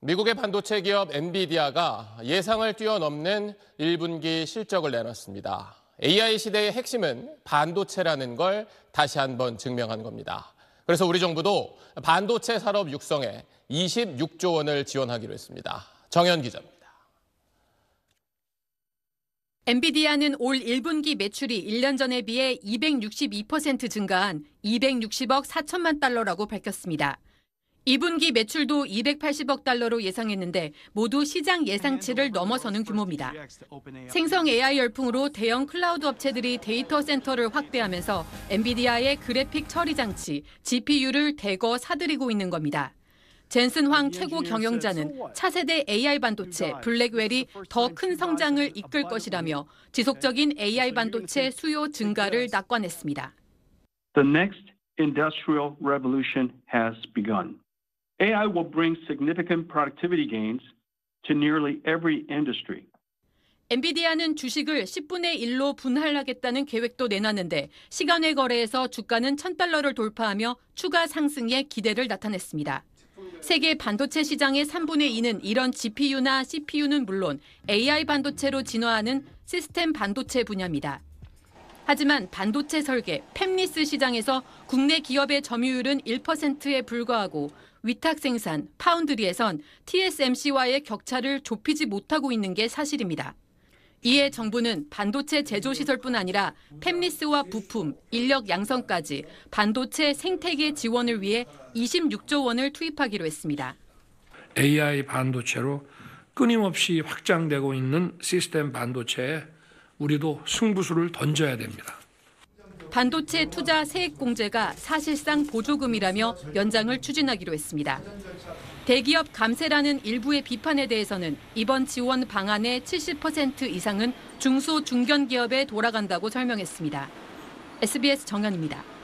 미국의 반도체 기업 엔비디아가 예상을 뛰어넘는 1분기 실적을 내놨습니다. AI 시대의 핵심은 반도체라는 걸 다시 한번 증명한 겁니다. 그래서 우리 정부도 반도체 산업 육성에 26조 원을 지원하기로 했습니다. 정현 기자입니다. 엔비디아는 올 1분기 매출이 1년 전에 비해 262% 증가한 260억 4천만 달러라고 밝혔습니다. 2분기 매출도 280억 달러로 예상했는데 모두 시장 예상치를 넘어서는 규모입니다. 생성 AI 열풍으로 대형 클라우드 업체들이 데이터 센터를 확대하면서 엔비디아의 그래픽 처리 장치 GPU를 대거 사들이고 있는 겁니다. 젠슨 황 최고 경영자는 차세대 AI 반도체 블랙웰이 더 큰 성장을 이끌 것이라며 지속적인 AI 반도체 수요 증가를 낙관했습니다. The next industrial revolution has begun. AI will bring significant productivity gains to nearly every industry. 엔비디아는 주식을 10분의 1로 분할하겠다는 계획도 내놨는데 시간 외 거래에서 주가는 1,000달러를 돌파하며 추가 상승에 기대를 나타냈습니다. 세계 반도체 시장의 3분의 2는 이런 GPU나 CPU는 물론 AI 반도체로 진화하는 시스템 반도체 분야입니다. 하지만 반도체 설계, 팹리스 시장에서 국내 기업의 점유율은 1%에 불과하고 위탁 생산, 파운드리에선 TSMC와의 격차를 좁히지 못하고 있는 게 사실입니다. 이에 정부는 반도체 제조 시설뿐 아니라 팹리스와 부품, 인력 양성까지 반도체 생태계 지원을 위해 26조 원을 투입하기로 했습니다. AI 반도체로 끊임없이 확장되고 있는 시스템 반도체에 우리도 승부수를 던져야 됩니다. 반도체 투자 세액 공제가 사실상 보조금이라며 연장을 추진하기로 했습니다. 대기업 감세라는 일부의 비판에 대해서는 이번 지원 방안의 70% 이상은 중소 중견 기업에 돌아간다고 설명했습니다. SBS 정현입니다.